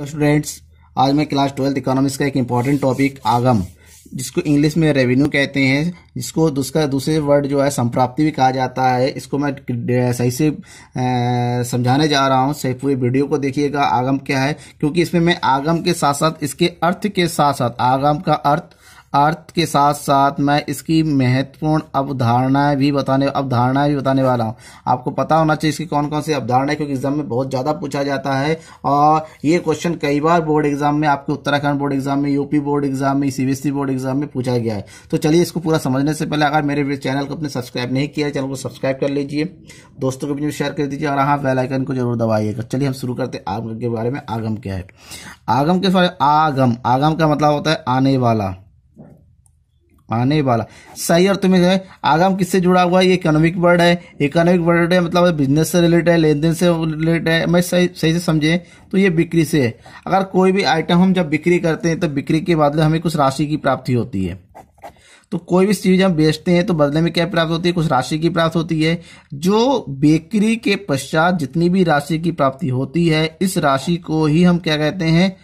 students तो आज मैं क्लास ट्वेल्थ इकोनॉमिक्स का एक इम्पॉर्टेंट टॉपिक आगम जिसको इंग्लिश में रेवेन्यू कहते हैं जिसको दूसरा दूसरे वर्ड जो है संप्राप्ति भी कहा जाता है इसको मैं सही से समझाने जा रहा हूँ सही पूरी वीडियो को देखिएगा आगम क्या है क्योंकि इसमें मैं आगम के साथ साथ इसके अर्थ के साथ साथ आगम का अर्थ अर्थ के साथ साथ मैं इसकी महत्वपूर्ण अवधारणाएं भी बताने अवधारणाएं भी बताने वाला हूँ आपको पता होना चाहिए इसकी कौन कौन सी अवधारणा क्योंकि एग्जाम में बहुत ज़्यादा पूछा जाता है और ये क्वेश्चन कई बार बोर्ड एग्जाम में आपके उत्तराखंड बोर्ड एग्जाम में यूपी बोर्ड एग्जाम में सी बोर्ड एग्जाम में पूछा गया है तो चलिए इसको पूरा समझने से पहले अगर मेरे चैनल को अपने सब्सक्राइब नहीं किया है चैनल को सब्सक्राइब कर लीजिए दोस्तों के बीच शेयर कर दीजिए और हाँ बेलाइकन को जरूर दबाइएगा चलिए हम शुरू करते हैं आगम के बारे में आगम क्या है आगम के आगम आगम का मतलब होता है आने वाला आने वाला सही अर्थ में है आगाम किससे जुड़ा हुआ है ये इकोनॉमिक वर्ड है इकोनॉमिक वर्ड है मतलब बिजनेस से रिलेटेड है लेन देन से रिलेटेड है मैं सही सही से समझे तो ये बिक्री से है अगर कोई भी आइटम हम जब बिक्री करते हैं तो बिक्री के बदले हमें कुछ राशि की प्राप्ति होती है तो कोई भी चीज हम बेचते हैं तो बदले में क्या प्राप्त होती है कुछ राशि की प्राप्त होती है जो बेकरी के पश्चात जितनी भी राशि की प्राप्ति होती है इस राशि को ही हम क्या कहते हैं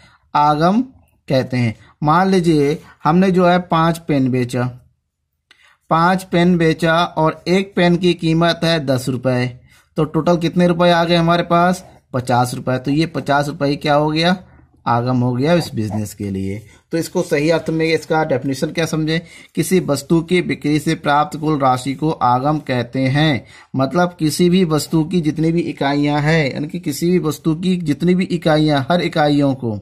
आगम कहते हैं मान लीजिए हमने जो है पांच पेन बेचा पांच पेन बेचा और एक पेन की कीमत है दस रुपये तो टोटल कितने रुपए आ गए हमारे पास पचास रुपये तो ये पचास रुपये क्या हो गया आगम हो गया इस बिजनेस के लिए तो इसको सही अर्थ में इसका डेफिनेशन क्या समझे किसी वस्तु की बिक्री से प्राप्त कुल राशि को आगम कहते हैं मतलब किसी भी वस्तु की जितनी भी इकाइयां हैं यानी कि किसी भी वस्तु की जितनी भी इकाइयां हर इकाइयों को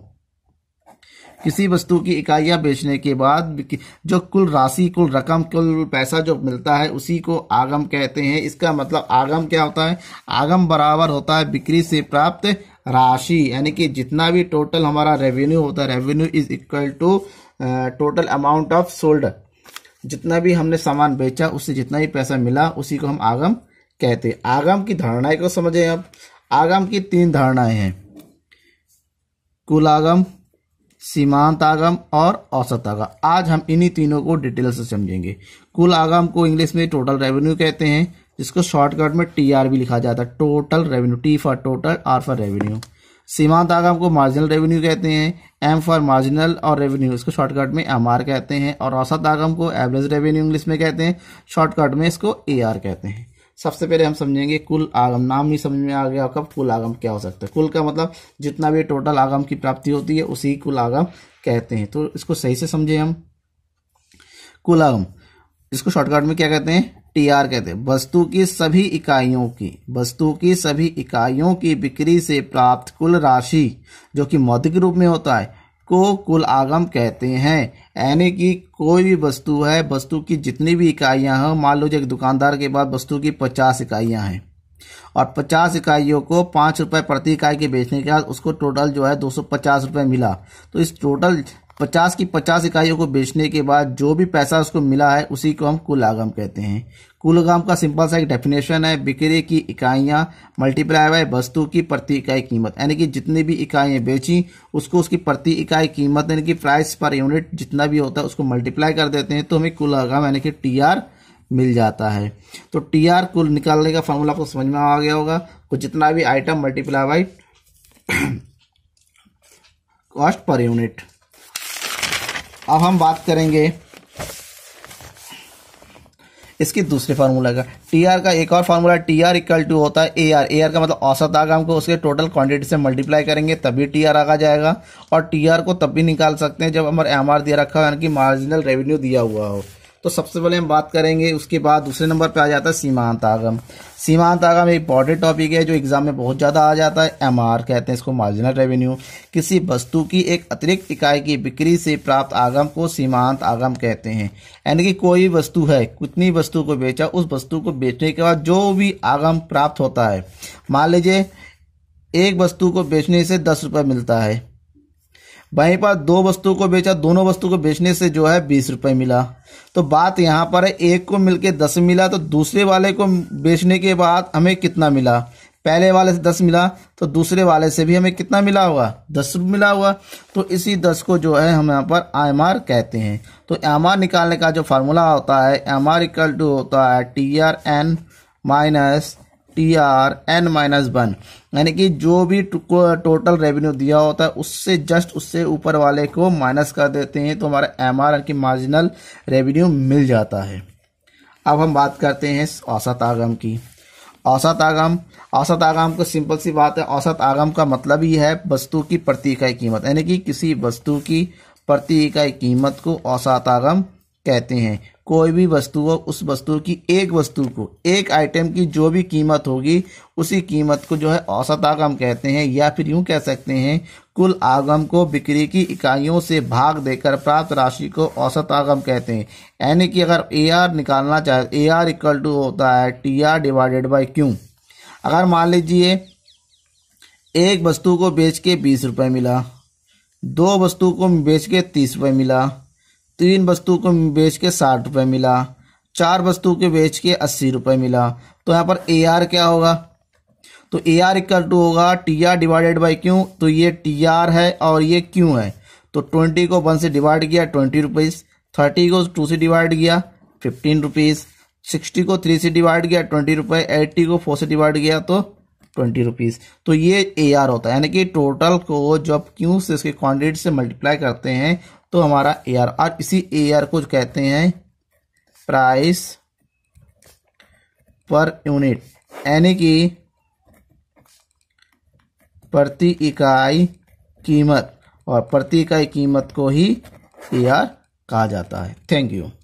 किसी वस्तु की इकाइयां बेचने के बाद जो कुल राशि कुल रकम कुल पैसा जो मिलता है उसी को आगम कहते हैं इसका मतलब आगम क्या होता है आगम बराबर होता है बिक्री से प्राप्त राशि यानी कि जितना भी टोटल हमारा रेवेन्यू होता है revenue is equal to total amount of sold जितना भी हमने सामान बेचा उससे जितना भी पैसा मिला उसी को हम आगम कहते हैं आगम की धारणाएं को समझें अब आगम की तीन धारणाएं हैं कुल आगम सीमांत आगम और औसत आगम आज हम इन्हीं तीनों को डिटेल से समझेंगे कुल आगम को इंग्लिश में टोटल रेवेन्यू कहते हैं जिसको शॉर्टकट में टी आर भी लिखा जाता है total revenue T for total R for revenue सीमांत आगम को मार्जिनल रेवेन्यू कहते हैं एम फॉर मार्जिनल और रेवेन्यू इसको शॉर्टकट में एम आर कहते हैं और औसत आगम को एवरेज रेवेन्यू इंग्लिश में कहते हैं शॉर्टकट में इसको ए आर कहते हैं सबसे पहले हम समझेंगे कुल आगम नाम ही समझ में आ गया कब कुल आगम क्या हो सकता है कुल का मतलब जितना भी टोटल आगम की प्राप्ति होती है उसी कुल आगम कहते हैं तो इसको सही से समझे हम कुल आगम इसको शॉर्टकट में क्या कहते हैं टी आर कहते हैं वस्तु की सभी इकाइयों की वस्तु की सभी इकाइयों की बिक्री से प्राप्त कुल राशि जो कि मौद्रिक रूप में होता है को कुल आगम कहते हैं यानी कि कोई भी वस्तु है वस्तु की जितनी भी इकाइयाँ हैं मान लो एक दुकानदार के पास वस्तु की पचास इकाइयाँ हैं और पचास इकाइयों को पांच रुपए प्रति इकाई के बेचने के बाद उसको टोटल जो है दो सौ पचास रुपए मिला तो इस टोटल पचास की पचास इकाइयों को बेचने के बाद जो भी पैसा उसको मिला है उसी को हम कुल आगम कहते हैं कुल आगम का सिंपल सा एक डेफिनेशन है बिक्री की इकाइयां मल्टीप्लाई बाय वस्तु की प्रति इकाई कीमत यानी कि जितनी भी इकाइयां बेची उसको उसकी प्रति इकाई कीमत यानी कि प्राइस पर यूनिट जितना भी होता है उसको मल्टीप्लाई कर देते हैं तो हमें कुल आगम यानी कि टी आर मिल जाता है तो टी आर कुल निकालने का फॉर्मूला आपको समझ में आ गया होगा तो जितना भी item multiply by cost per unit अब हम बात करेंगे इसकी दूसरे फार्मूला का टी आर का एक और formula T R equal to होता है ए आर ए आर का मतलब औसत आगा हमको उसके टोटल क्वांटिटी से मल्टीप्लाई करेंगे तभी टी आर आगा जाएगा और टी आर को तब भी निकाल सकते हैं जब हमारे एम आर दिया रखा हो यानी कि मार्जिनल रेवेन्यू दिया हुआ हो तो सबसे पहले हम बात करेंगे उसके बाद दूसरे नंबर पर आ जाता है सीमांत आगम सीमांत आगम एक इंपॉर्टेंट टॉपिक है जो एग्जाम में बहुत ज़्यादा आ जाता है एम कहते हैं इसको मार्जिनल रेवेन्यू किसी वस्तु की एक अतिरिक्त इकाई की बिक्री से प्राप्त आगम को सीमांत आगम कहते हैं यानी कि कोई वस्तु है कितनी वस्तु को बेचा उस वस्तु को बेचने के बाद जो भी आगम प्राप्त होता है मान लीजिए एक वस्तु को बेचने से दस रुपये मिलता है वहीं पर दो वस्तु को बेचा दोनों वस्तु को बेचने से जो है बीस रुपये मिला तो बात यहाँ पर है एक को मिलके दस मिला तो दूसरे वाले को बेचने के बाद हमें कितना मिला पहले वाले से दस मिला तो दूसरे वाले से भी हमें कितना मिला हुआ दस मिला हुआ तो इसी दस को जो है हम यहाँ पर एम आर कहते हैं तो एम आर निकालने का जो फार्मूला होता है एम आर इक्वल टू होता है T R N minus T R N minus one यानी कि जो भी टोटल रेवेन्यू दिया होता है उससे जस्ट उससे ऊपर वाले को माइनस कर देते हैं तो हमारा एम आर की मार्जिनल रेवेन्यू मिल जाता है अब हम बात करते हैं औसत आगम की औसत आगम औसत आगम को सिंपल सी बात है औसत आगम का मतलब ही है वस्तु की प्रति इकाई कीमत यानी कि किसी वस्तु की प्रति इकाई कीमत को औसत आगम कहते हैं कोई भी वस्तु हो उस वस्तु की एक वस्तु को एक आइटम की जो भी कीमत होगी उसी कीमत को जो है औसत आगम कहते हैं या फिर यूं कह सकते हैं कुल आगम को बिक्री की इकाइयों से भाग देकर प्राप्त राशि को औसत आगम कहते हैं यानी कि अगर ए आर निकालना चाहे ए आर इक्वल टू होता है T R divided by Q अगर मान लीजिए एक वस्तु को बेच के बीस रुपये मिला दो वस्तु को बेच के तीस रुपये मिला तीन वस्तु को बेच के साठ रुपये मिला चार वस्तु के बेच के अस्सी रुपये मिला तो यहाँ पर ए आर क्या होगा तो ए आर इक्वल टू होगा T R divided by Q तो ये टी आर है और ये क्यू है तो ट्वेंटी को वन से डिवाइड किया ट्वेंटी रुपीज़ थर्टी को टू से डिवाइड किया फिफ्टीन रुपीज़ सिक्सटी को थ्री से डिवाइड किया ट्वेंटी रुपये एट्टी को फोर से डिवाइड किया तो ट्वेंटी रुपीज़ तो ये ए आर होता है यानी कि टोटल को जब क्यू से इसके क्वान्टिटी से मल्टीप्लाई करते हैं तो हमारा ए आर और इसी ए आर को कहते हैं प्राइस पर यूनिट यानी कि प्रति इकाई कीमत और प्रति इकाई कीमत को ही ए आर कहा जाता है थैंक यू